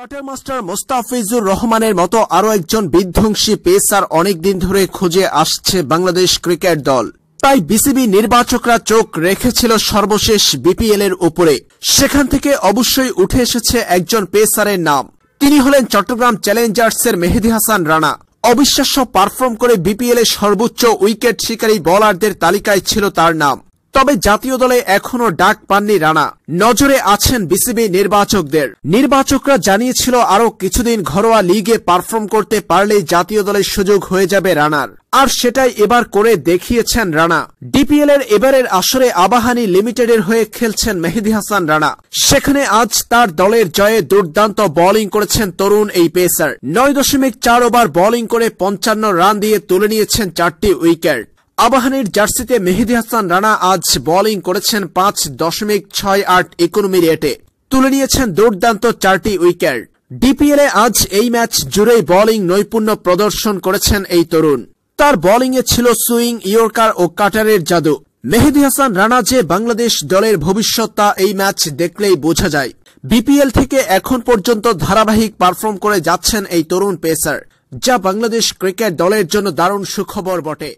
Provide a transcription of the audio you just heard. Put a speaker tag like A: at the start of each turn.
A: cutter master Mostafizur রহমানের মতো আরও একজন বিধ্বংসী পেসার অনেকদিন ধরে খুঁজে আসছে বাংলাদেশ ক্রিকেট দল তাই বিসিবি নির্বাচকরা চোখ রেখেছিল সর্বশেষ বিপিএল এর উপরে সেখান থেকে অবশ্যই উঠে এসেছে একজন পেসারের নাম তিনি হলেন চট্টগ্রাম চ্যালেঞ্জার্সের মেহেদি হাসান রানা অবিশ্বাস্য পারফর্ম করে বিপিএল এ সর্বোচ্চ উইকেট শিকারী বোলারদের তালিকায় ছিল তার নাম তবে জাতীয় দলে এখনও ডাক পাননি রানা নজরে আছেন বিসিবি নির্বাচকদের নির্বাচকরা জানিয়েছিল আরও কিছুদিন ঘরোয়া লিগে পারফর্ম করতে পারলেই জাতীয় দলের সুযোগ হয়ে যাবে রানার আর সেটাই এবার করে দেখিয়েছেন রানা ডিপিএল এর এবারের আসরে আবাহানী লিমিটেডের হয়ে খেলছেন মেহেদি হাসান রানা সেখানে আজ তার দলের জয়ে দুর্দান্ত বোলিং করেছেন তরুণ এই পেসার নয় দশমিক চার ওভার বোলিং করে পঞ্চান্ন রান দিয়ে তুলে নিয়েছেন চারটি উইকেট আবাহনীর জার্সিতে মেহেদি হাসান রানা আজ বোলিং করেছেন পাঁচ দশমিক ছয় আট ইকোনমি রেটে তুলে নিয়েছেন দুর্দান্ত চারটি উইকেট ডিপিএল এ আজ এই ম্যাচ জুড়ে বোলিং নৈপুণ্য প্রদর্শন করেছেন এই তরুণ তার বোলিংয়ে ছিল সুইং ইয়র্কার ও কাটারের জাদু মেহেদি হাসান রানা যে বাংলাদেশ দলের ভবিষ্যৎ তা এই ম্যাচ দেখলেই বোঝা যায় বিপিএল থেকে এখন পর্যন্ত ধারাবাহিক পারফর্ম করে যাচ্ছেন এই তরুণ পেসার যা বাংলাদেশ ক্রিকেট দলের জন্য দারুণ সুখবর বটে